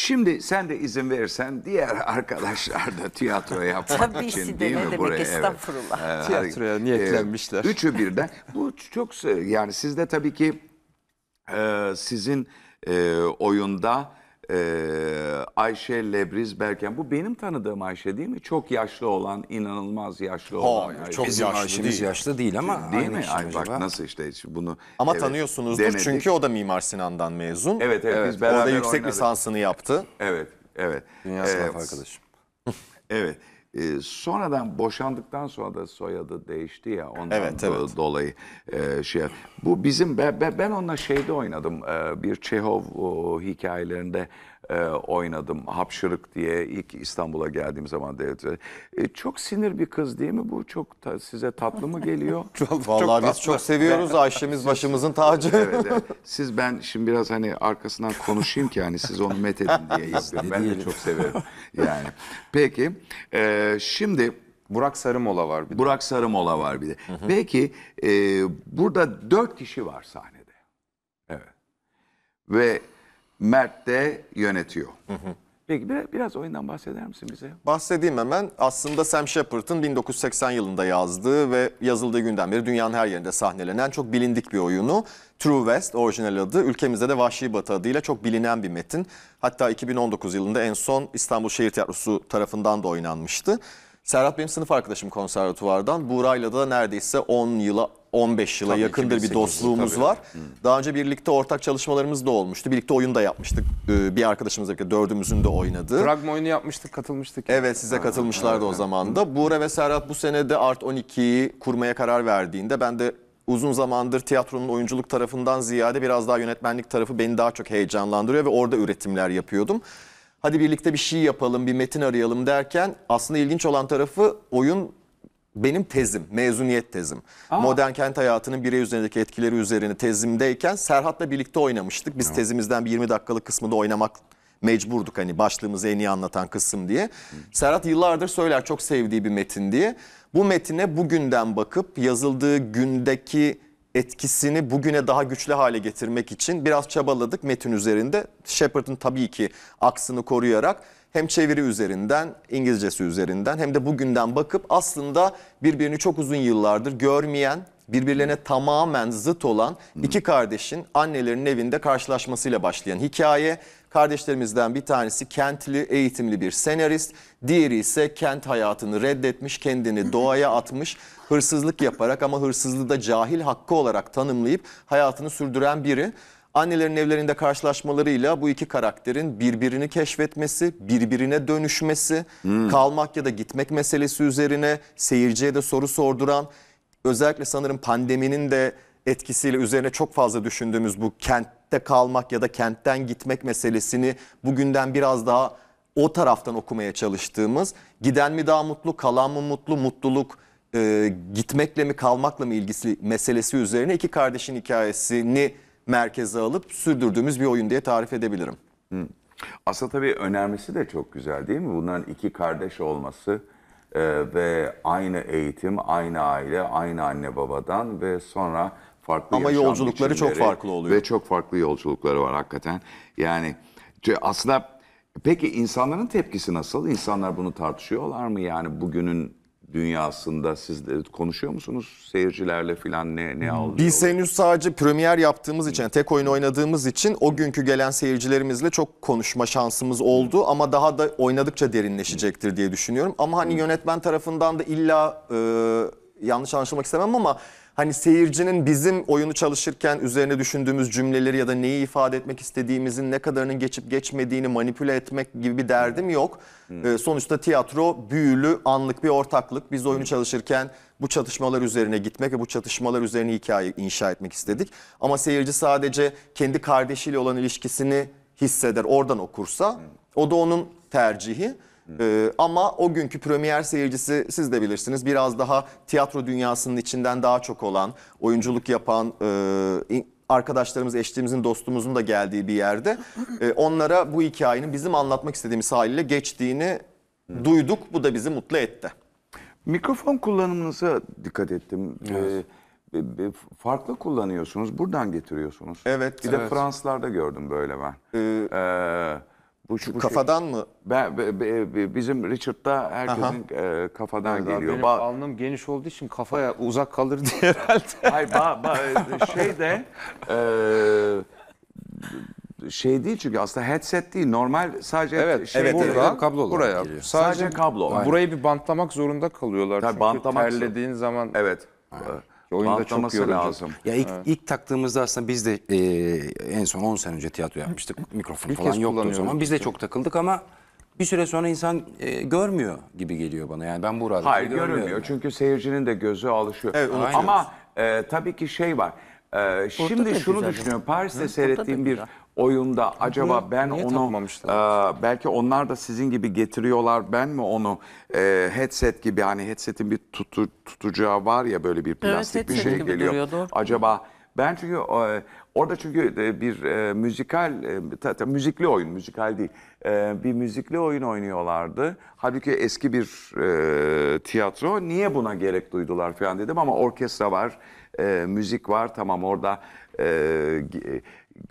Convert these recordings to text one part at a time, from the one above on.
Şimdi sen de izin verirsen diğer arkadaşlar da tiyatro yapmak Tabii için de değil ne mi demek buraya? estağfurullah. Evet. Tiyatroya e, niyetlenmişler. Ee, üçü birden. Bu çok e, yani sizde tabii ki e, sizin e, oyunda ee, Ayşe Lebriz Berken. Bu benim tanıdığım Ayşe değil mi? Çok yaşlı olan, inanılmaz yaşlı Hayır, olan. Ayşe. çok Bizim yaşlı Ayşe'miz değil. yaşlı değil ama Değil mi? kişi Ay, bak acaba? nasıl işte bunu. Ama evet, tanıyorsunuzdur denedik. çünkü o da Mimar Sinan'dan mezun. Evet, evet, biz beraber Orada yüksek oynadık. lisansını yaptı. Evet, evet. Dünya sınıf Ee, arkadaşım. Evet. E, sonradan boşandıktan sonra da soyadı değişti ya ondan evet, evet. dolayı e, şey. Bu bizim ben, ben onunla şeyde oynadım. E, bir Çehov o, hikayelerinde e, oynadım. Hapşırık diye ilk İstanbul'a geldiğim zaman devlete. çok sinir bir kız değil mi bu? Çok ta, size tatlı mı geliyor? çok, Vallahi çok biz tatlı. çok seviyoruz. Ayşemiz başımızın tacı. evet, evet. Siz ben şimdi biraz hani arkasından konuşayım ki hani siz onu met edin diye istedim ben de çok seviyorum. Yani. Peki. E, şimdi Burak Sarımola var bir de. Burak Sarımola var bir de. Hı hı. Peki e, burada dört kişi var sahnede. Evet. Ve Mert de yönetiyor. Hı hı. Peki biraz, biraz oyundan bahseder misin bize? Bahsedeyim hemen. Aslında Sam Shepard'ın 1980 yılında yazdığı ve yazıldığı günden beri dünyanın her yerinde sahnelenen çok bilindik bir oyunu. True West orijinal adı. Ülkemizde de Vahşi Batı adıyla çok bilinen bir metin. Hatta 2019 yılında en son İstanbul Şehir Tiyatrosu tarafından da oynanmıştı. Serhat benim sınıf arkadaşım konservatuvardan. Buğra'yla da neredeyse 10 yıla 15 yıla tabii yakındır bir dostluğumuz tabii. var. Hı. Hmm. Daha önce birlikte ortak çalışmalarımız da olmuştu. Birlikte oyun da yapmıştık. Ee, bir arkadaşımızla birlikte dördümüzün de oynadı. Pragma oyunu yapmıştık, katılmıştık. Evet size ha, katılmışlardı ha, o zaman da. Buğra ve Serhat bu sene de Art 12'yi kurmaya karar verdiğinde ben de uzun zamandır tiyatronun oyunculuk tarafından ziyade biraz daha yönetmenlik tarafı beni daha çok heyecanlandırıyor ve orada üretimler yapıyordum hadi birlikte bir şey yapalım, bir metin arayalım derken aslında ilginç olan tarafı oyun benim tezim, mezuniyet tezim. Aa. Modern kent hayatının birey üzerindeki etkileri üzerine tezimdeyken Serhat'la birlikte oynamıştık. Biz tezimizden bir 20 dakikalık kısmında oynamak mecburduk hani başlığımızı en iyi anlatan kısım diye. Hı. Serhat yıllardır söyler çok sevdiği bir metin diye. Bu metine bugünden bakıp yazıldığı gündeki etkisini bugüne daha güçlü hale getirmek için biraz çabaladık metin üzerinde. Shepard'ın tabii ki aksını koruyarak hem çeviri üzerinden, İngilizcesi üzerinden hem de bugünden bakıp aslında birbirini çok uzun yıllardır görmeyen, birbirlerine tamamen zıt olan iki kardeşin annelerinin evinde karşılaşmasıyla başlayan hikaye Kardeşlerimizden bir tanesi kentli eğitimli bir senarist, diğeri ise kent hayatını reddetmiş, kendini doğaya atmış, hırsızlık yaparak ama hırsızlığı da cahil hakkı olarak tanımlayıp hayatını sürdüren biri. Annelerin evlerinde karşılaşmalarıyla bu iki karakterin birbirini keşfetmesi, birbirine dönüşmesi, hmm. kalmak ya da gitmek meselesi üzerine seyirciye de soru sorduran, özellikle sanırım pandeminin de etkisiyle üzerine çok fazla düşündüğümüz bu kent kentte kalmak ya da kentten gitmek meselesini bugünden biraz daha o taraftan okumaya çalıştığımız giden mi daha mutlu kalan mı mutlu mutluluk e, gitmekle mi kalmakla mı ilgisi meselesi üzerine iki kardeşin hikayesini merkeze alıp sürdürdüğümüz bir oyun diye tarif edebilirim. Hı. Aslında tabii önermesi de çok güzel değil mi? Bunların iki kardeş olması e, ve aynı eğitim, aynı aile, aynı anne babadan ve sonra farklı Ama yolculukları çok farklı oluyor. Ve çok farklı yolculukları var hakikaten. Yani aslında peki insanların tepkisi nasıl? İnsanlar bunu tartışıyorlar mı? Yani bugünün dünyasında siz de konuşuyor musunuz seyircilerle filan ne ne hmm. alıyor? Biz henüz sadece premier yaptığımız için, tek oyun oynadığımız için o günkü gelen seyircilerimizle çok konuşma şansımız oldu ama daha da oynadıkça derinleşecektir diye düşünüyorum. Ama hani hmm. yönetmen tarafından da illa e, yanlış anlaşılmak istemem ama hani seyircinin bizim oyunu çalışırken üzerine düşündüğümüz cümleleri ya da neyi ifade etmek istediğimizin ne kadarının geçip geçmediğini manipüle etmek gibi bir derdim yok. Hmm. Ee, sonuçta tiyatro büyülü anlık bir ortaklık. Biz oyunu hmm. çalışırken bu çatışmalar üzerine gitmek ve bu çatışmalar üzerine hikaye inşa etmek istedik. Ama seyirci sadece kendi kardeşiyle olan ilişkisini hisseder, oradan okursa hmm. o da onun tercihi. Ee, ama o günkü premier seyircisi siz de bilirsiniz biraz daha tiyatro dünyasının içinden daha çok olan, oyunculuk yapan e, arkadaşlarımız, eşliğimizin, dostumuzun da geldiği bir yerde e, onlara bu hikayenin bizim anlatmak istediğimiz haliyle geçtiğini duyduk. Bu da bizi mutlu etti. Mikrofon kullanımınıza dikkat ettim. Evet. Ee, e, e, farklı kullanıyorsunuz, buradan getiriyorsunuz. Evet. Bir de Evet. Fransızlarda gördüm böyle ben. Ee, Ee, bu, bu kafadan şey. mı? Ben, be, be, bizim Richard'da herkesin e, kafadan Nereden geliyor. Benim ba alnım geniş olduğu için kafaya uzak kalır diye herhalde. Hayır ba, ba, şey de e, şey değil çünkü aslında headset değil normal sadece evet, şey evet, burada evet, kablo buraya giriyor. sadece, sadece kablo. Burayı bir bantlamak zorunda kalıyorlar. Tabii çünkü bantlamak terlediğin zaman Evet. Aynen oyunda çok yorucu. lazım. Ya ilk, evet. ilk taktığımızda aslında biz de e, en son 10 sene önce tiyatro yapmıştık. Mikrofon İlk falan yoktu o zaman. Biz de çok takıldık ama bir süre sonra insan e, görmüyor gibi geliyor bana. Yani ben bu Hayır görmüyor. Çünkü seyircinin de gözü alışıyor. Evet, Ama e, tabii ki şey var. Ee, şimdi şunu güzel. düşünüyorum. Paris'te Hı, seyrettiğim bir oyunda acaba Hı, ben onu e, belki onlar da sizin gibi getiriyorlar. Ben mi onu e, headset gibi hani headsetin bir tutu, tutacağı var ya böyle bir plastik evet, bir şey geliyor. Duruyor, acaba ben çünkü e, orada çünkü e, bir e, müzikal, müzikli oyun, müzikal değil. Bir müzikli oyun oynuyorlardı. Halbuki eski bir tiyatro. Niye buna gerek duydular falan dedim ama orkestra var, müzik var. Tamam orada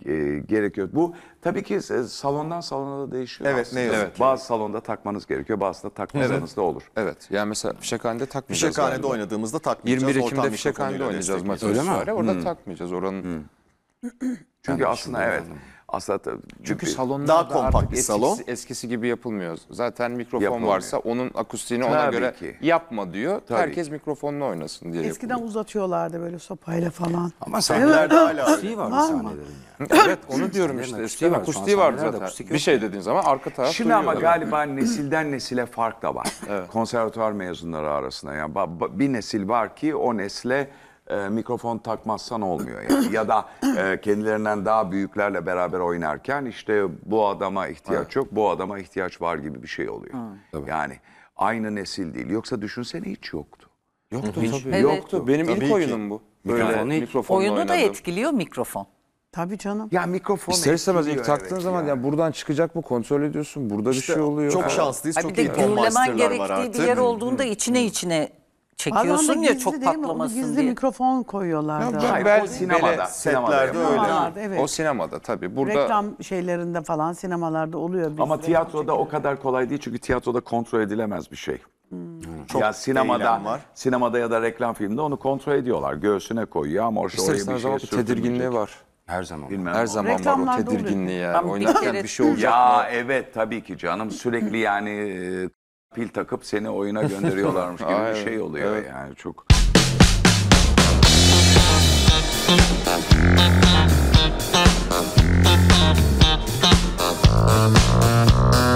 e, gerekiyor. Bu tabii ki e, salondan salona da değişiyor. Evet, aslında. ne evet. Bazı salonda takmanız gerekiyor, bazısında takmasanız evet. da olur. Evet. Yani mesela fişekhanede takmayacağız. Fişekhanede galiba. oynadığımızda takmayacağız. 21 Ekim'de fişekhanede oynayacağız maçı. Öyle mi? orada hmm. takmayacağız oranın. Hmm. Çünkü yani aslında evet. Anladım. Aslında Çünkü salonlar daha da kompakt bir eskisi, salon. Eskisi gibi yapılmıyor. Zaten mikrofon Yapılmıyor. varsa onun akustiğini ona göre ki. yapma diyor. Tabii Herkes mikrofonla oynasın diye. Eskiden yapılıyor. uzatıyorlardı böyle sopayla falan. Ama sahnelerde hala Akustiği var mı Var mı? yani? evet onu diyorum işte. Eskiden var, akustiği şu zaten. akustik bir şey dediğin zaman arka taraf Şimdi duyuyor ama galiba nesilden nesile fark da var. Konservatuvar mezunları arasında. Yani bir nesil var ki o nesle e, mikrofon takmazsan olmuyor. Yani. ya da e, kendilerinden daha büyüklerle beraber oynarken işte bu adama ihtiyaç yok, bu adama ihtiyaç var gibi bir şey oluyor. Tabii. Yani aynı nesil değil. Yoksa düşünsene hiç yoktu. Yoktu hiç, tabii. Evet. Yoktu. Benim tabii ilk ki. oyunum bu. Böyle mikrofonu Oyunu oynadım. da etkiliyor mikrofon. Tabii canım. Ya mikrofon İster istemez ilk taktığın evet zaman yani. yani buradan çıkacak mı kontrol ediyorsun. Burada işte bir şey oluyor. Çok şanslıyız. Çok bir de gürlemen gerektiği bir yer olduğunda içine içine çekiyorsun ya gizli çok değil mi? gizli mikrofon koyuyorlardı. ben- sinemada. setlerde öyle. Sinemalarda, evet. O sinemada tabii. Burada Reklam şeylerinde falan sinemalarda oluyor. bir Ama tiyatroda o kadar kolay değil çünkü tiyatroda kontrol edilemez bir şey. Hmm. Çok ya sinemada var. sinemada ya da reklam filminde onu kontrol ediyorlar. Göğsüne koyuyor ama oraya bir İstersen o şey zaman bir tedirginliği var. Her zaman. Bilmem. Her zaman var Reklamlarda o tedirginliği ya. Ben Oynarken bir şey olacak. mı? Ya evet tabii ki canım sürekli yani e, pil takıp seni oyuna gönderiyorlarmış gibi bir şey oluyor evet. yani çok. Thank